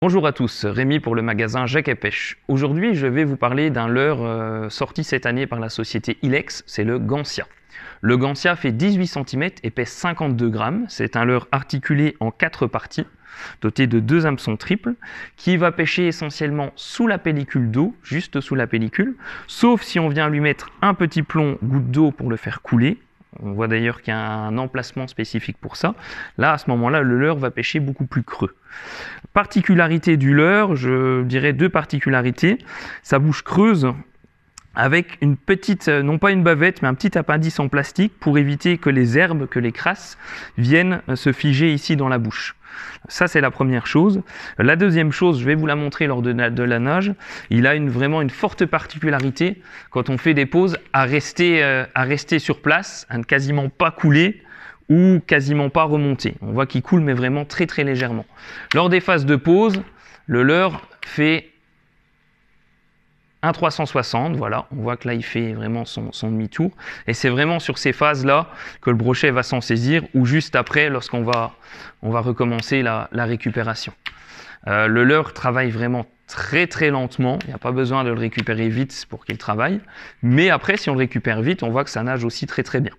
Bonjour à tous, Rémi pour le magasin Jacques et Pêche. Aujourd'hui, je vais vous parler d'un leurre euh, sorti cette année par la société Ilex, c'est le Gansia. Le Gansia fait 18 cm et pèse 52 grammes. C'est un leurre articulé en quatre parties, doté de deux hameçons triples, qui va pêcher essentiellement sous la pellicule d'eau, juste sous la pellicule, sauf si on vient lui mettre un petit plomb goutte d'eau pour le faire couler, on voit d'ailleurs qu'il y a un emplacement spécifique pour ça. Là, à ce moment-là, le leurre va pêcher beaucoup plus creux. Particularité du leurre, je dirais deux particularités. Sa bouche creuse, avec une petite, euh, non pas une bavette, mais un petit appendice en plastique pour éviter que les herbes, que les crasses viennent euh, se figer ici dans la bouche. Ça, c'est la première chose. La deuxième chose, je vais vous la montrer lors de la, nage. Il a une, vraiment une forte particularité quand on fait des pauses à rester, euh, à rester sur place, à ne quasiment pas couler ou quasiment pas remonter. On voit qu'il coule, mais vraiment très très légèrement. Lors des phases de pause, le leurre fait un 360, voilà, on voit que là il fait vraiment son, demi-tour. Et c'est vraiment sur ces phases-là que le brochet va s'en saisir, ou juste après lorsqu'on va, on va recommencer la, récupération. Euh, le leurre travaille vraiment très très lentement, il n'y a pas besoin de le récupérer vite pour qu'il travaille, mais après si on le récupère vite, on voit que ça nage aussi très très bien.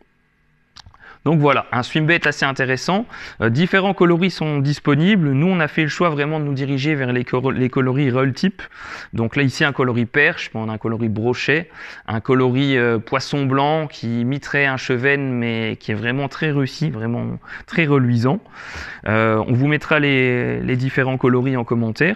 Donc voilà, un swimbait assez intéressant. Euh, différents coloris sont disponibles. Nous, on a fait le choix vraiment de nous diriger vers les, coloris roll type. Donc là, ici, un coloris perche, on a un coloris brochet, un coloris euh, poisson blanc qui imiterait un chevenne, mais qui est vraiment très réussi, vraiment très reluisant. Euh, on vous mettra les, différents coloris en commentaire.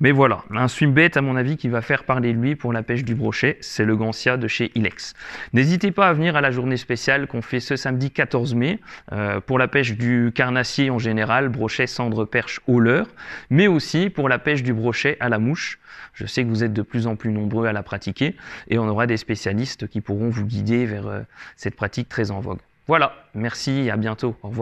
Mais voilà, un swimbait, à mon avis, qui va faire parler lui pour la pêche du brochet. C'est le Gancia de chez Ilex. N'hésitez pas à venir à la journée spéciale qu'on fait ce samedi 14 mai, euh, pour la pêche du carnassier en général, brochet, cendre, perche, au leurre, mais aussi pour la pêche du brochet à la mouche. Je sais que vous êtes de plus en plus nombreux à la pratiquer et on aura des spécialistes qui pourront vous guider vers euh, cette pratique très en vogue. Voilà, merci à bientôt. Au revoir.